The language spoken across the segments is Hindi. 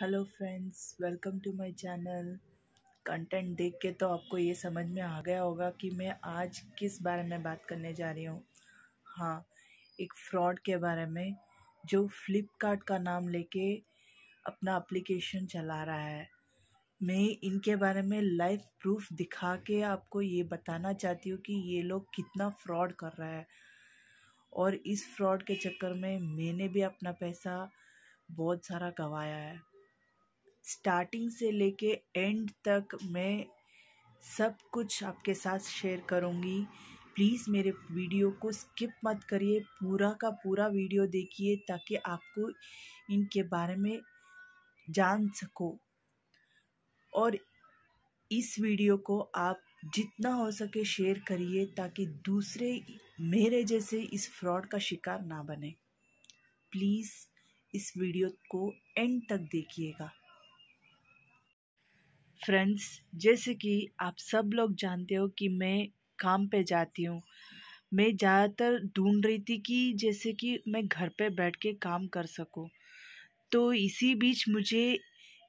hello friends welcome to my channel content देख के तो आपको ये समझ में आ गया होगा कि मैं आज किस बारे में बात करने जा रही हूँ हाँ एक फ्रॉड के बारे में जो फ्लिपकार्ट का नाम लेके अपना एप्लीकेशन चला रहा है मैं इनके बारे में लाइफ प्रूफ दिखा के आपको ये बताना चाहती हूँ कि ये लोग कितना फ्रॉड कर रहा है और इस फ्रॉड के चक्कर में मैंने भी अपना पैसा बहुत सारा गंवाया है स्टार्टिंग से लेके एंड तक मैं सब कुछ आपके साथ शेयर करूँगी प्लीज़ मेरे वीडियो को स्किप मत करिए पूरा का पूरा वीडियो देखिए ताकि आपको इनके बारे में जान सको और इस वीडियो को आप जितना हो सके शेयर करिए ताकि दूसरे मेरे जैसे इस फ्रॉड का शिकार ना बने प्लीज़ इस वीडियो को एंड तक देखिएगा फ्रेंड्स जैसे कि आप सब लोग जानते हो कि मैं काम पे जाती हूँ मैं ज़्यादातर ढूंढ रही थी कि जैसे कि मैं घर पे बैठ के काम कर सकूँ तो इसी बीच मुझे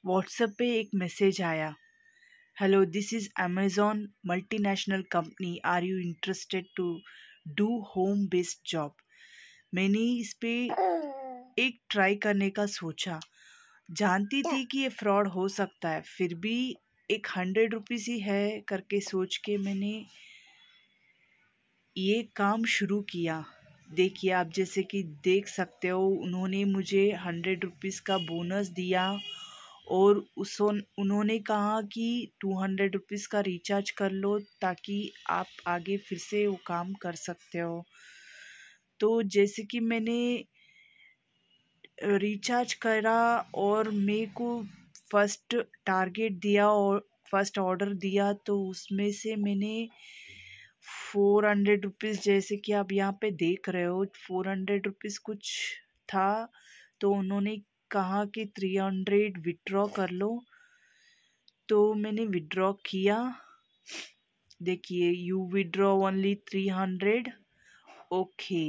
व्हाट्सएप पे एक मैसेज आया hello this is multi multinational company are you interested to do home based job मैंने इस पर एक ट्राई करने का सोचा जानती तो थी कि ये फ्रॉड हो सकता है फिर भी एक हंड्रेड रुपीज़ ही है करके सोच के मैंने ये काम शुरू किया देखिए आप जैसे कि देख सकते हो उन्होंने मुझे हंड्रेड रुपीज़ का बोनस दिया और उस उन्होंने कहा कि टू हंड्रेड रुपीज़ का रिचार्ज कर लो ताकि आप आगे फिर से वो काम कर सकते हो तो जैसे कि मैंने रिचार्ज करा और मेरे को फर्स्ट टारगेट दिया और फर्स्ट ऑर्डर दिया तो उसमें से मैंने फ़ोर हंड्रेड रुपीज़ जैसे कि आप यहाँ पे देख रहे हो फोर हंड्रेड रुपीज़ कुछ था तो उन्होंने कहा कि थ्री हंड्रेड विड्रॉ कर लो तो मैंने विड्रॉ किया देखिए you withdraw only three hundred okay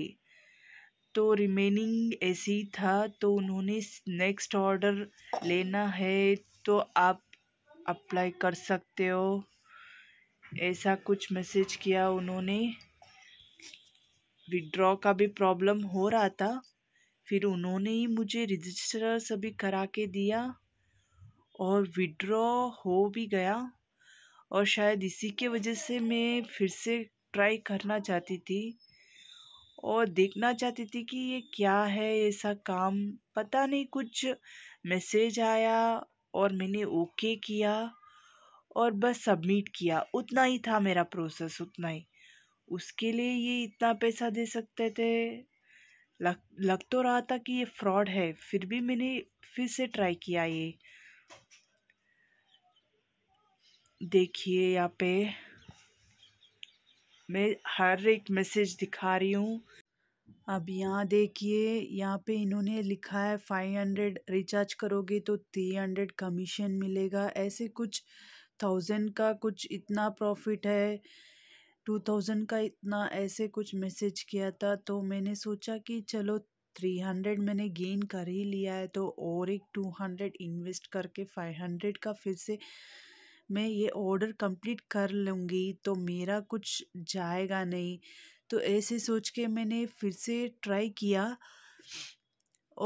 तो रिमेनिंग ऐसे ही था तो उन्होंने नेक्स्ट ऑर्डर लेना है तो आप अप्लाई कर सकते हो ऐसा कुछ मैसेज किया उन्होंने विड्रॉ का भी प्रॉब्लम हो रहा था फिर उन्होंने ही मुझे रजिस्टर सभी करा के दिया और विड्रॉ हो भी गया और शायद इसी के वजह से मैं फिर से ट्राई करना चाहती थी और देखना चाहती थी कि ये क्या है ऐसा काम पता नहीं कुछ मैसेज आया और मैंने ओके किया और बस सबमिट किया उतना ही था मेरा प्रोसेस उतना ही उसके लिए ये इतना पैसा दे सकते थे लग लग तो रहा था कि ये फ्रॉड है फिर भी मैंने फिर से ट्राई किया ये देखिए यहाँ पे मैं हर एक मैसेज दिखा रही हूँ अब यहाँ देखिए यहाँ पे इन्होंने लिखा है फाइव हंड्रेड रिचार्ज करोगे तो थ्री हंड्रेड कमीशन मिलेगा ऐसे कुछ थाउजेंड का कुछ इतना प्रॉफिट है टू थाउजेंड का इतना ऐसे कुछ मैसेज किया था तो मैंने सोचा कि चलो थ्री हंड्रेड मैंने गेन कर ही लिया है तो और एक टू हंड्रेड इन्वेस्ट करके फाइव हंड्रेड का फिर से मैं ये ऑर्डर कंप्लीट कर लूँगी तो मेरा कुछ जाएगा नहीं तो ऐसे सोच के मैंने फिर से ट्राई किया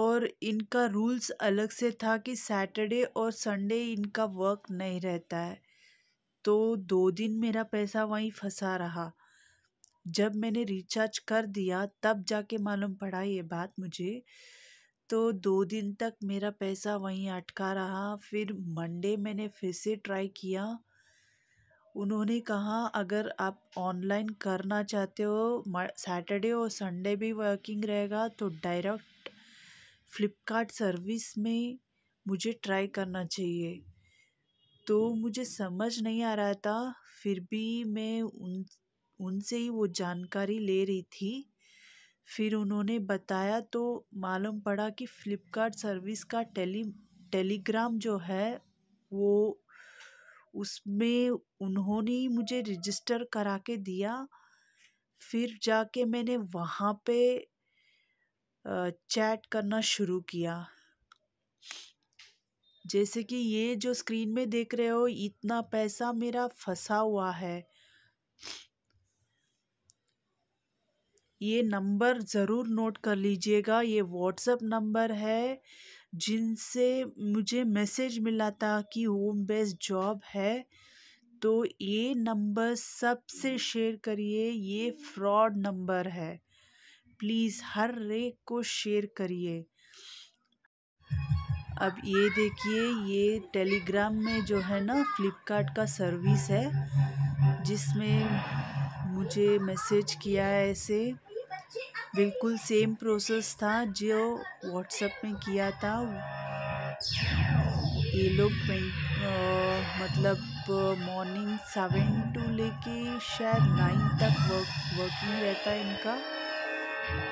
और इनका रूल्स अलग से था कि सैटरडे और संडे इनका वर्क नहीं रहता है तो दो दिन मेरा पैसा वहीं फंसा रहा जब मैंने रिचार्ज कर दिया तब जाके मालूम पड़ा ये बात मुझे तो दो दिन तक मेरा पैसा वहीं अटका रहा फिर मंडे मैंने फिर से ट्राई किया उन्होंने कहा अगर आप ऑनलाइन करना चाहते हो सैटरडे और संडे भी वर्किंग रहेगा तो डायरेक्ट फ्लिपकार्ट सर्विस में मुझे ट्राई करना चाहिए तो मुझे समझ नहीं आ रहा था फिर भी मैं उन उनसे ही वो जानकारी ले रही थी फिर उन्होंने बताया तो मालूम पड़ा कि फ़्लिपकार्ट सर्विस का टेली टेलीग्राम जो है वो उसमें उन्होंने ही मुझे रजिस्टर करा के दिया फिर जाके मैंने वहाँ पे चैट करना शुरू किया जैसे कि ये जो स्क्रीन में देख रहे हो इतना पैसा मेरा फंसा हुआ है ये नंबर ज़रूर नोट कर लीजिएगा ये व्हाट्सअप नंबर है जिनसे मुझे मैसेज मिला था कि होम बेस्ड जॉब है तो ये नंबर सबसे शेयर करिए ये फ्रॉड नंबर है प्लीज़ हर एक को शेयर करिए अब ये देखिए ये टेलीग्राम में जो है ना फ्लिपकार्ट का सर्विस है जिसमें मुझे मैसेज किया है ऐसे बिल्कुल सेम प्रोसेस था जो व्हाट्सएप में किया था ये लोग मतलब मॉर्निंग सेवन टू लेके शायद नाइन तक वर्क वर्किंग रहता है इनका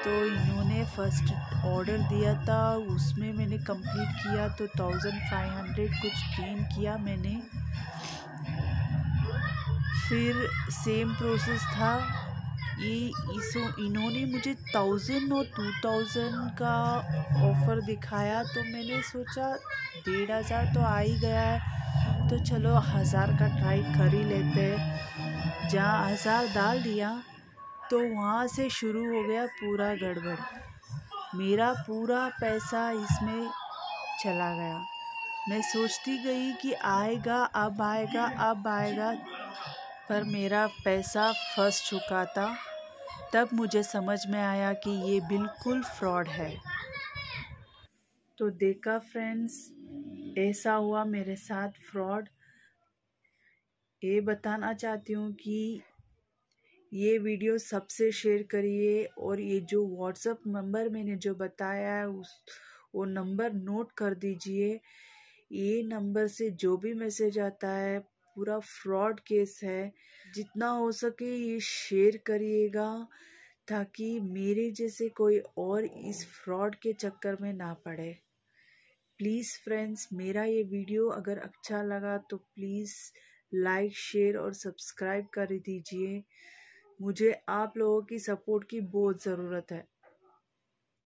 तो इन्होंने फर्स्ट ऑर्डर दिया था उसमें मैंने कंप्लीट किया तो थाउजेंड फाइव हंड्रेड कुछ गेन किया मैंने फिर सेम प्रोसेस था ये इसो इन्होंने मुझे थाउजेंड और टू थाउजेंड का ऑफ़र दिखाया तो मैंने सोचा डेढ़ हज़ार तो आ ही गया है तो चलो हज़ार का ट्राई कर ही लेते हैं जहाँ हज़ार डाल दिया तो वहाँ से शुरू हो गया पूरा गड़बड़ मेरा पूरा पैसा इसमें चला गया मैं सोचती गई कि आएगा अब आएगा अब आएगा पर मेरा पैसा फंस चुका था तब मुझे समझ में आया कि ये बिल्कुल फ्रॉड है तो देखा फ्रेंड्स ऐसा हुआ मेरे साथ फ्रॉड ये बताना चाहती हूँ कि ये वीडियो सबसे शेयर करिए और ये जो व्हाट्सअप नंबर मैंने जो बताया है उस वो नंबर नोट कर दीजिए ये नंबर से जो भी मैसेज आता है पूरा फ्रॉड केस है जितना हो सके ये शेयर करिएगा ताकि मेरे जैसे कोई और इस फ्रॉड के चक्कर में ना पड़े प्लीज़ फ्रेंड्स मेरा ये वीडियो अगर अच्छा लगा तो प्लीज़ लाइक शेयर और सब्सक्राइब कर दीजिए मुझे आप लोगों की सपोर्ट की बहुत ज़रूरत है